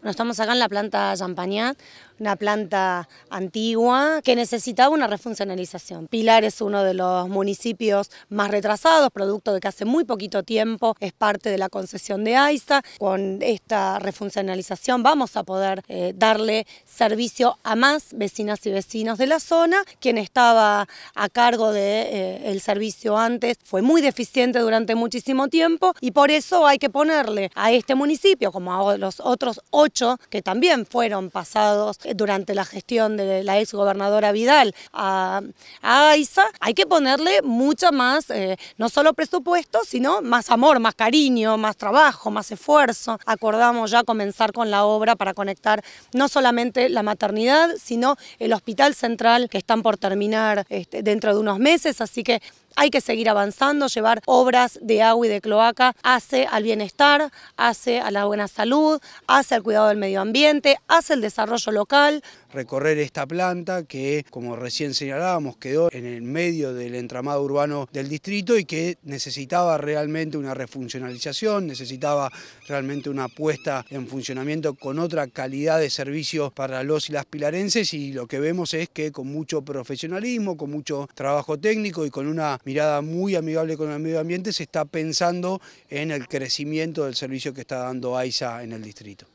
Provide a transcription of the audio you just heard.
Nos estamos acá en la planta Champagnat, una planta antigua que necesitaba una refuncionalización. Pilar es uno de los municipios más retrasados, producto de que hace muy poquito tiempo es parte de la concesión de AISA. Con esta refuncionalización vamos a poder eh, darle servicio a más vecinas y vecinos de la zona. Quien estaba a cargo del de, eh, servicio antes fue muy deficiente durante muchísimo tiempo y por eso hay que ponerle a este municipio, como a los otros ocho que también fueron pasados eh, durante la gestión de la ex gobernadora Vidal a, AISA, hay que ponerle mucho más, eh, no solo presupuesto, sino más amor, más cariño, más trabajo, más esfuerzo. Acordamos ya comenzar con la obra para conectar no solamente la maternidad, sino el hospital central que están por terminar este, dentro de unos meses, así que hay que seguir avanzando, llevar obras de agua y de cloaca hace al bienestar, hace a la buena salud, hace al cuidado del medio ambiente, hace el desarrollo local. Recorrer esta planta que, como recién señalábamos, quedó en el medio del entramado urbano del distrito y que necesitaba realmente una refuncionalización, necesitaba realmente una puesta en funcionamiento con otra calidad de servicios para los y las pilarenses y lo que vemos es que con mucho profesionalismo, con mucho trabajo técnico y con una mirada muy amigable con el medio ambiente, se está pensando en el crecimiento del servicio que está dando AISA en el distrito.